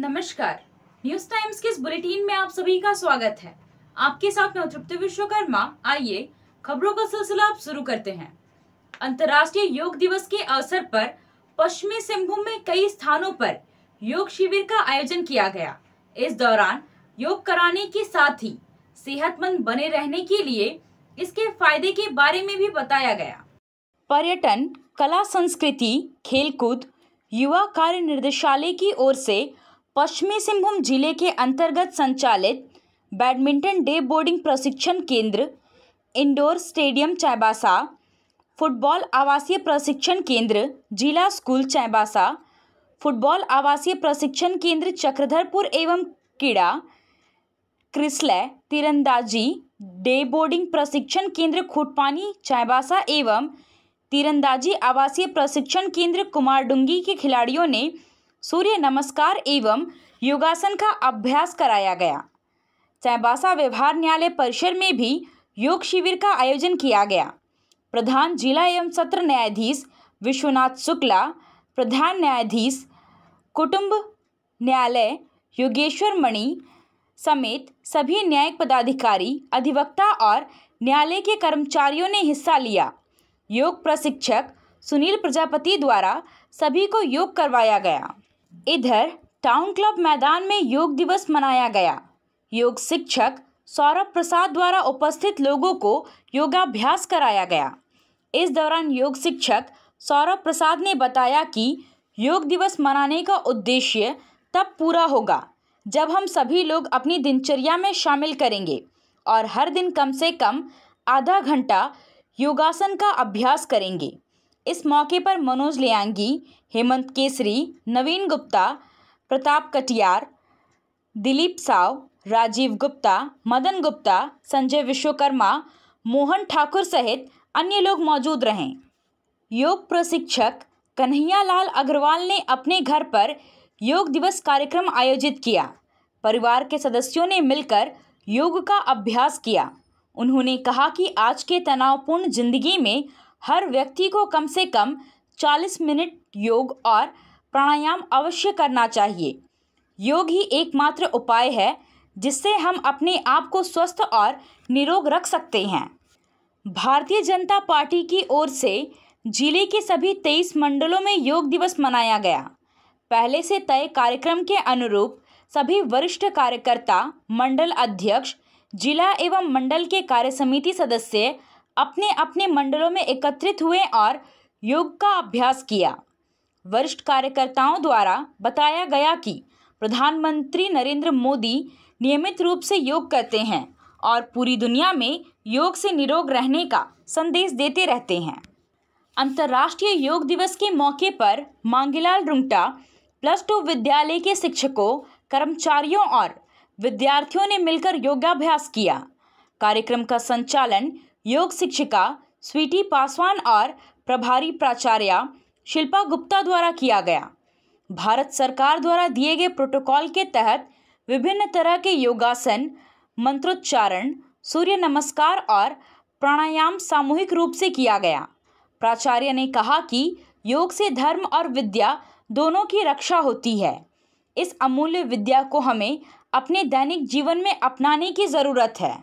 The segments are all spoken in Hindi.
नमस्कार न्यूज टाइम्स के इस बुलेटिन में आप सभी का स्वागत है आपके साथ मैं तृप्ति विश्वकर्मा आइए खबरों का सिलसिला आप शुरू करते हैं अंतर्राष्ट्रीय योग दिवस के अवसर पर पश्चिमी सिंहभूम में कई स्थानों पर योग शिविर का आयोजन किया गया इस दौरान योग कराने के साथ ही सेहतमंद बने रहने के लिए इसके फायदे के बारे में भी बताया गया पर्यटन कला संस्कृति खेलकूद युवा कार्य निर्देशालय की ओर से पश्चिमी सिंहभूम जिले के अंतर्गत संचालित बैडमिंटन डे बोर्डिंग प्रशिक्षण केंद्र इंडोर स्टेडियम चैबासा फुटबॉल आवासीय प्रशिक्षण केंद्र जिला स्कूल चैबासा फुटबॉल आवासीय प्रशिक्षण केंद्र चक्रधरपुर एवं किड़ा क्रिसले तीरंदाजी डे बोर्डिंग प्रशिक्षण केंद्र खुटपानी चायबासा एवं तीरंदाजी आवासीय प्रशिक्षण केंद्र कुमारडुंगी के खिलाड़ियों ने सूर्य नमस्कार एवं योगासन का अभ्यास कराया गया चैबासा व्यवहार न्यायालय परिसर में भी योग शिविर का आयोजन किया गया प्रधान जिला एवं सत्र न्यायाधीश विश्वनाथ शुक्ला प्रधान न्यायाधीश कुटुंब न्यायालय योगेश्वर मणि समेत सभी न्यायिक पदाधिकारी अधिवक्ता और न्यायालय के कर्मचारियों ने हिस्सा लिया योग प्रशिक्षक सुनील प्रजापति द्वारा सभी को योग करवाया गया इधर टाउन क्लब मैदान में योग दिवस मनाया गया योग शिक्षक सौरभ प्रसाद द्वारा उपस्थित लोगों को योगाभ्यास कराया गया इस दौरान योग शिक्षक सौरभ प्रसाद ने बताया कि योग दिवस मनाने का उद्देश्य तब पूरा होगा जब हम सभी लोग अपनी दिनचर्या में शामिल करेंगे और हर दिन कम से कम आधा घंटा योगासन का अभ्यास करेंगे इस मौके पर मनोज लियांगी हेमंत केसरी नवीन गुप्ता प्रताप कटियार दिलीप साव राजीव गुप्ता मदन गुप्ता संजय विश्वकर्मा मोहन ठाकुर सहित अन्य लोग मौजूद रहे योग प्रशिक्षक कन्हैया लाल अग्रवाल ने अपने घर पर योग दिवस कार्यक्रम आयोजित किया परिवार के सदस्यों ने मिलकर योग का अभ्यास किया उन्होंने कहा कि आज के तनावपूर्ण जिंदगी में हर व्यक्ति को कम से कम 40 मिनट योग और प्राणायाम अवश्य करना चाहिए योग ही एकमात्र उपाय है जिससे हम अपने आप को स्वस्थ और निरोग रख सकते हैं भारतीय जनता पार्टी की ओर से जिले के सभी तेईस मंडलों में योग दिवस मनाया गया पहले से तय कार्यक्रम के अनुरूप सभी वरिष्ठ कार्यकर्ता मंडल अध्यक्ष जिला एवं मंडल के कार्य समिति सदस्य अपने अपने मंडलों में एकत्रित हुए और योग का अभ्यास किया वरिष्ठ कार्यकर्ताओं द्वारा बताया गया कि प्रधानमंत्री नरेंद्र मोदी नियमित रूप से योग करते हैं और पूरी दुनिया में योग से निरोग रहने का संदेश देते रहते हैं अंतर्राष्ट्रीय योग दिवस के मौके पर मांगीलाल रुंगटा प्लस टू विद्यालय के शिक्षकों कर्मचारियों और विद्यार्थियों ने मिलकर योगाभ्यास किया कार्यक्रम का संचालन योग शिक्षिका स्वीटी पासवान और प्रभारी प्राचार्य शिल्पा गुप्ता द्वारा किया गया भारत सरकार द्वारा दिए गए प्रोटोकॉल के तहत विभिन्न तरह के योगासन मंत्रोच्चारण सूर्य नमस्कार और प्राणायाम सामूहिक रूप से किया गया प्राचार्य ने कहा कि योग से धर्म और विद्या दोनों की रक्षा होती है इस अमूल्य विद्या को हमें अपने दैनिक जीवन में अपनाने की ज़रूरत है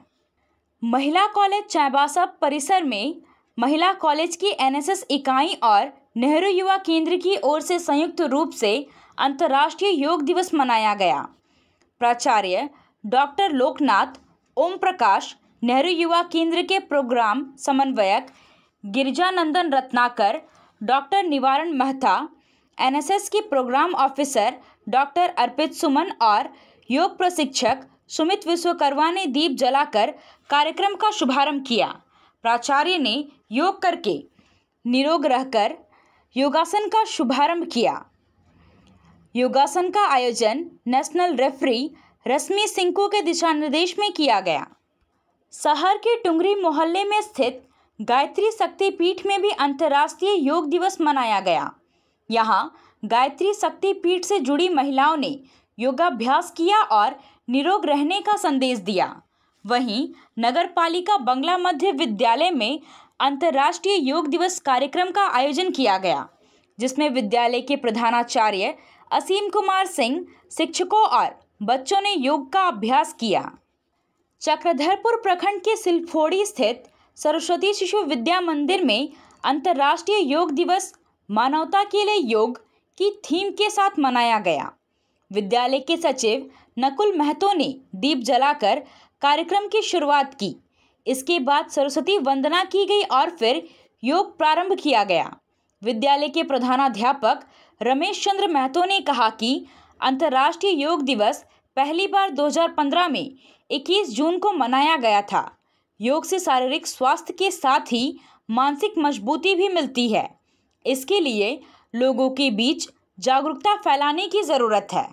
महिला कॉलेज चाईबासा परिसर में महिला कॉलेज की एनएसएस इकाई और नेहरू युवा केंद्र की ओर से संयुक्त रूप से अंतर्राष्ट्रीय योग दिवस मनाया गया प्राचार्य डॉक्टर लोकनाथ ओम प्रकाश नेहरू युवा केंद्र के प्रोग्राम समन्वयक गिरिजानंदन रत्नाकर डॉक्टर निवारण मेहता एनएसएस की program officer doctor Arpit Suman और योग प्रशिक्षक सुमित विश्वकर्मा ने दीप जलाकर कार्यक्रम का शुभारंभ किया प्राचार्य ने योग करके निरोग रहकर योगासन का शुभारंभ किया योगासन का आयोजन नेशनल रेफरी रश्मि सिंको के दिशा निर्देश में किया गया शहर के टुंगरी मोहल्ले में स्थित गायत्री शक्तिपीठ में भी अंतर्राष्ट्रीय योग दिवस मनाया गया यहाँ गायत्री शक्तिपीठ से जुड़ी महिलाओं ने योगाभ्यास किया और निरोग रहने का संदेश दिया वहीं नगर पालिका बंगला मध्य विद्यालय में अंतर्राष्ट्रीय योग दिवस कार्यक्रम का आयोजन किया गया जिसमें विद्यालय के प्रधानाचार्य असीम कुमार सिंह शिक्षकों और बच्चों ने योग का अभ्यास किया चक्रधरपुर प्रखंड के सिलफोड़ी स्थित सरस्वती शिशु विद्या मंदिर में अंतर्राष्ट्रीय योग दिवस मानवता के लिए योग की थीम के साथ मनाया गया विद्यालय के सचिव नकुल महतो ने दीप जलाकर कार्यक्रम की शुरुआत की इसके बाद सरस्वती वंदना की गई और फिर योग प्रारंभ किया गया विद्यालय के प्रधानाध्यापक रमेश चंद्र महतो ने कहा कि अंतर्राष्ट्रीय योग दिवस पहली बार 2015 में 21 जून को मनाया गया था योग से शारीरिक स्वास्थ्य के साथ ही मानसिक मजबूती भी मिलती है इसके लिए लोगों के बीच जागरूकता फैलाने की ज़रूरत है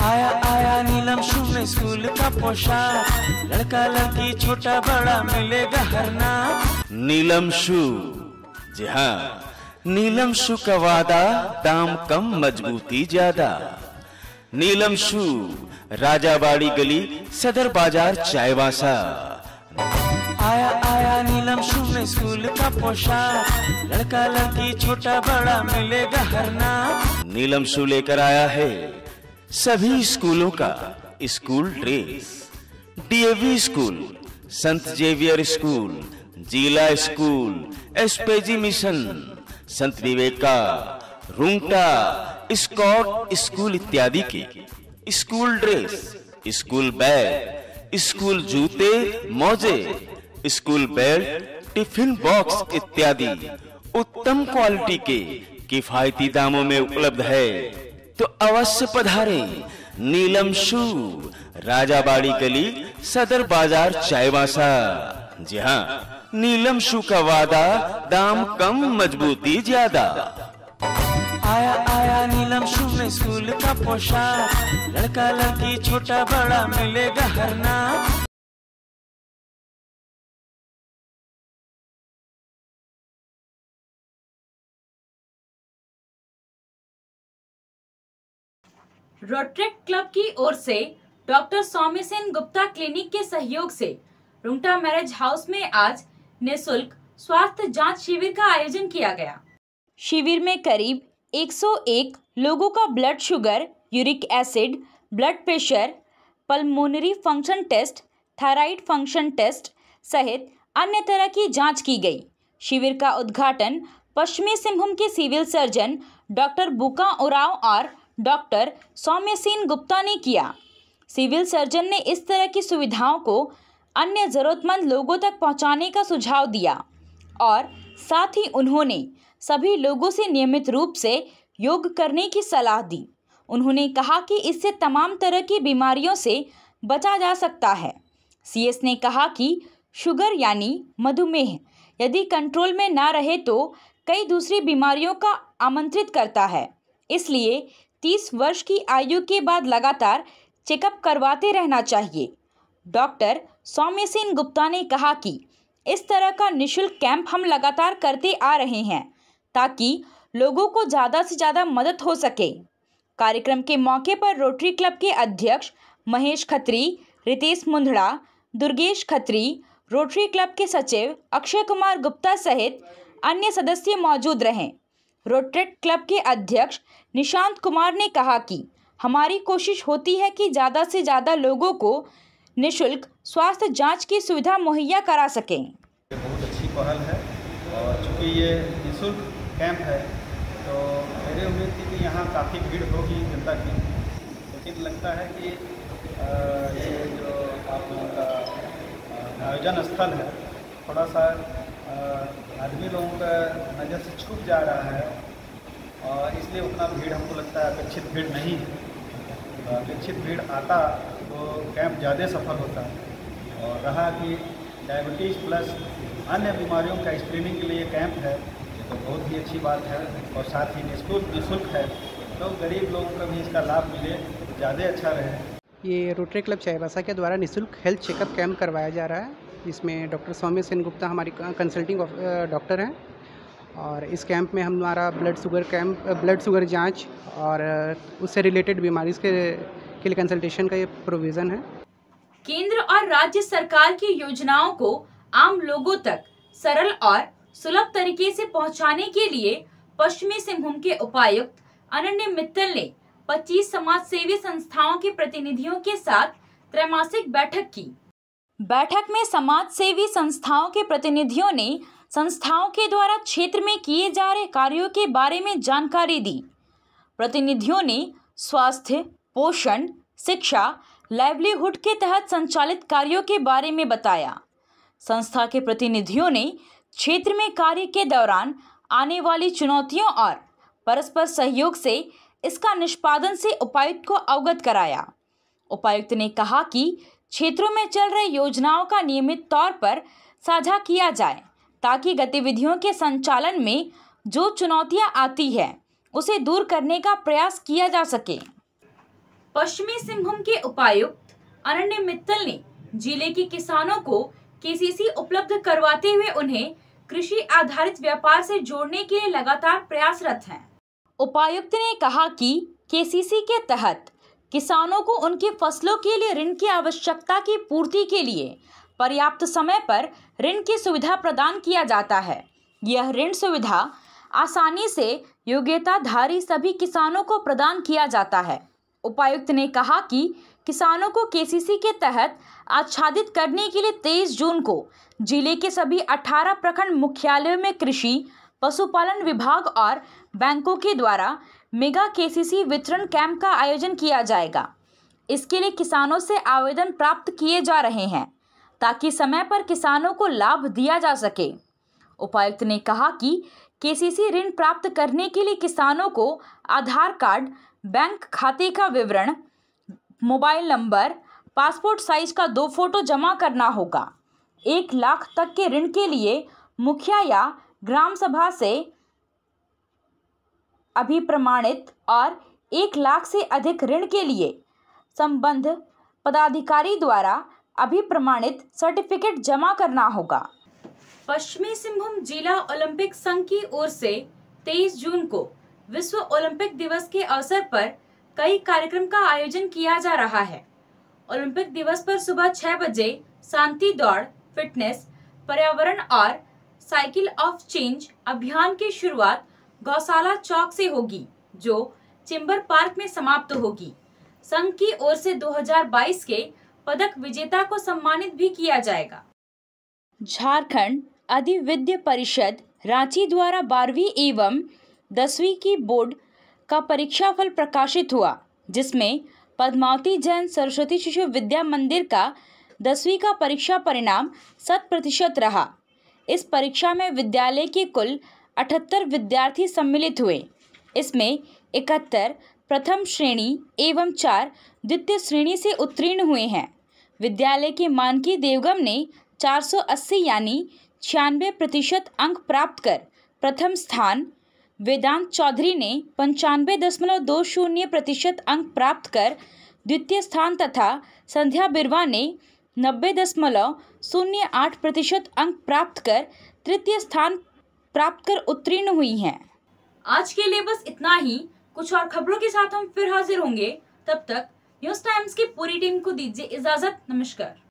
आया आया नीलम शुभ स्कूल का पोशाक लड़का लड़की छोटा बड़ा मिलेगा हर नाम नीलम शू जी हाँ नीलम शू का वादा दाम कम मजबूती ज्यादा नीलम शू राजाबाड़ी गली सदर बाजार चायवासा आया आया नीलम में स्कूल का पोशाक लड़का लड़की छोटा बड़ा मिलेगा हर नाम नीलम शू लेकर आया है सभी स्कूलों का स्कूल ड्रेस डीएवी स्कूल संत जेवियर स्कूल जिला स्कूल एसपीजी मिशन संत विवेका रूंगटा स्कॉट स्कूल इत्यादि के school dress school bag school जूते मोजे स्कूल बेल्ट टिफिन बॉक्स इत्यादि उत्तम क्वालिटी के किफायती दामों में उपलब्ध है तो अवश्य पधारे नीलम शू राजा बाड़ी गली सदर बाजार चायबासा जी हाँ नीलम शू का वादा दाम कम मजबूती ज्यादा आया आया नीलम शू में स्कूल का पोशाक लड़का लड़की छोटा बड़ा मिलेगा हरना रोट्रेक क्लब की ओर से डॉक्टर सौम्य सेन गुप्ता क्लिनिक के सहयोग से रुंगटा मैरिज हाउस में आज निशुल्क स्वास्थ्य जांच शिविर का आयोजन किया गया शिविर में करीब 101 लोगों का blood sugar uric acid blood pressure pulmonary function test thyroid function test सहित अन्य तरह की जांच की गई शिविर का उद्घाटन पश्चिमी सिंहभूम के सिविल सर्जन डॉक्टर बुका उराव और डॉक्टर सौम्यसेन गुप्ता ने किया सिविल सर्जन ने इस तरह की सुविधाओं को अन्य ज़रूरतमंद लोगों तक पहुंचाने का सुझाव दिया और साथ ही उन्होंने सभी लोगों से नियमित रूप से योग करने की सलाह दी उन्होंने कहा कि इससे तमाम तरह की बीमारियों से बचा जा सकता है सीएस ने कहा कि शुगर यानी मधुमेह यदि कंट्रोल में ना रहे तो कई दूसरी बीमारियों का आमंत्रित करता है इसलिए तीस वर्ष की आयु के बाद लगातार चेकअप करवाते रहना चाहिए डॉक्टर सौम्य सेन गुप्ता ने कहा कि इस तरह का निशुल्क कैंप हम लगातार करते आ रहे हैं ताकि लोगों को ज़्यादा से ज़्यादा मदद हो सके कार्यक्रम के मौके पर रोटरी क्लब के अध्यक्ष महेश खत्री रितेश मुंधड़ा दुर्गेश खत्री रोटरी क्लब के सचिव अक्षय कुमार गुप्ता सहित अन्य सदस्य मौजूद रहें रोटरेट क्लब के अध्यक्ष निशांत कुमार ने कहा कि हमारी कोशिश होती है कि ज़्यादा से ज़्यादा लोगों को निशुल्क स्वास्थ्य जांच की सुविधा मुहैया करा सकें बहुत अच्छी पहल है और चूँकि ये निशुल्क कैंप है तो मेरे उम्मीद थी कि यहाँ काफ़ी भीड़ होगी जनता की लेकिन लगता है कि ये जो आप लोगों का आयोजन स्थल है थोड़ा सा आदमी लोगों का नज़र से छूट जा रहा है और इसलिए उतना भीड़ हमको लगता है अपेक्षित भीड़ नहीं है तो अपेक्षित भीड़ आता तो कैंप ज़्यादा सफल होता और रहा कि डायबिटीज़ प्लस अन्य बीमारियों का स्क्रीनिंग के लिए कैंप है ये तो बहुत ही अच्छी बात है और साथ ही निःशुल्क निःशुल्क है तो गरीब लोगों को भी इसका लाभ मिले ज़्यादा अच्छा रहे ये रोटरी क्लब चाईबासा के द्वारा निःशुल्क हेल्थ चेकअप कैंप करवाया जा रहा है इसमें डॉक्टर स्वामी सेन गुप्ता हमारी कंसल्टिंग डॉक्टर हैं और इस कैंप में हमारा blood sugar camp blood sugar जांच और उससे रिलेटेड बीमारी के, के लिए कंसल्टेशन का ये प्रोविज़न है केंद्र और राज्य सरकार की योजनाओं को आम लोगों तक सरल और सुलभ तरीके से पहुंचाने के लिए पश्चिमी सिंहभूम के उपायुक्त अनन्य मित्तल ने 25 समाज सेवी संस्थाओं के प्रतिनिधियों के साथ त्रैमासिक बैठक की बैठक में समाज सेवी संस्थाओं के प्रतिनिधियों ने संस्थाओं के द्वारा क्षेत्र में किए जा रहे कार्यों के बारे में जानकारी दी प्रतिनिधियों ने स्वास्थ्य पोषण शिक्षा लाइवलीहुड के तहत संचालित कार्यों के बारे में बताया संस्था के प्रतिनिधियों ने क्षेत्र में कार्य के दौरान आने वाली चुनौतियों और परस्पर सहयोग से इसका निष्पादन से उपायुक्त को अवगत कराया उपायुक्त ने कहा कि क्षेत्रों में चल रही योजनाओं का नियमित तौर पर साझा किया जाए ताकि गतिविधियों के संचालन में जो चुनौतियां आती है उसे दूर करने का प्रयास किया जा सके पश्चिमी सिंहभूम के उपायुक्त अनन्य मित्तल ने जिले के किसानों को केसीसी उपलब्ध करवाते हुए उन्हें कृषि आधारित व्यापार से जोड़ने के लिए लगातार प्रयासरत हैं। उपायुक्त ने कहा कि केसीसी के तहत किसानों को उनकी फसलों के लिए ऋण की आवश्यकता की पूर्ति के लिए पर्याप्त समय पर ऋण की सुविधा प्रदान किया जाता है यह ऋण सुविधा आसानी से योग्यताधारी सभी किसानों को प्रदान किया जाता है उपायुक्त ने कहा कि किसानों को केसीसी के तहत आच्छादित करने के लिए तेईस जून को जिले के सभी अठारह प्रखंड मुख्यालयों में कृषि पशुपालन विभाग और बैंकों के द्वारा मेगा केसीसी वितरण कैंप का आयोजन किया जाएगा इसके लिए किसानों से आवेदन प्राप्त किए जा रहे हैं ताकि समय पर किसानों को लाभ दिया जा सके उपायुक्त ने कहा कि केसीसी ऋण प्राप्त करने के लिए किसानों को आधार कार्ड बैंक खाते का विवरण मोबाइल नंबर पासपोर्ट साइज का दो फोटो जमा करना होगा एक लाख तक के ऋण के लिए मुखिया या ग्राम सभा से अभिप्रमाणित और एक लाख से अधिक ऋण के लिए संबंध पदाधिकारी द्वारा अभिप्रमाणित सर्टिफिकेट जमा करना होगा पश्चिमी सिंहभूम जिला ओलंपिक संघ की ओर से 23 जून को विश्व ओलंपिक दिवस के अवसर पर कई कार्यक्रम का आयोजन किया जा रहा है ओलंपिक दिवस पर सुबह छह बजे शांति दौड़ फिटनेस पर्यावरण और साइकिल ऑफ चेंज अभियान की शुरुआत गौशाला चौक से होगी जो चिम्बर पार्क में समाप्त होगी संघ की ओर से 2022 के पदक विजेता को सम्मानित भी किया जाएगा झारखंड अधिविद्य परिषद रांची द्वारा बारहवीं एवं दसवीं की बोर्ड का परीक्षा फल प्रकाशित हुआ जिसमें पद्मावती जैन सरस्वती शिशु विद्या मंदिर का दसवीं का परीक्षा परिणाम शत प्रतिशत रहा इस परीक्षा में विद्यालय के कुल अठहत्तर विद्यार्थी सम्मिलित हुए इसमें इकहत्तर प्रथम श्रेणी एवं चार द्वितीय श्रेणी से उत्तीर्ण हुए हैं विद्यालय के मानकी देवगम ने 480 यानी छियानवे प्रतिशत अंक प्राप्त कर प्रथम स्थान वेदांत चौधरी ने पंचानवे दशमलव दो शून्य प्रतिशत अंक प्राप्त कर द्वितीय स्थान तथा संध्या बिरवा ने नब्बे दशमलव शून्य आठ प्रतिशत अंक प्राप्त कर तृतीय स्थान प्राप्त कर उत्तीर्ण हुई हैं आज के लिए बस इतना ही कुछ और खबरों के साथ हम फिर हाजिर होंगे तब तक न्यूज टाइम्स की पूरी टीम को दीजिए इजाजत नमस्कार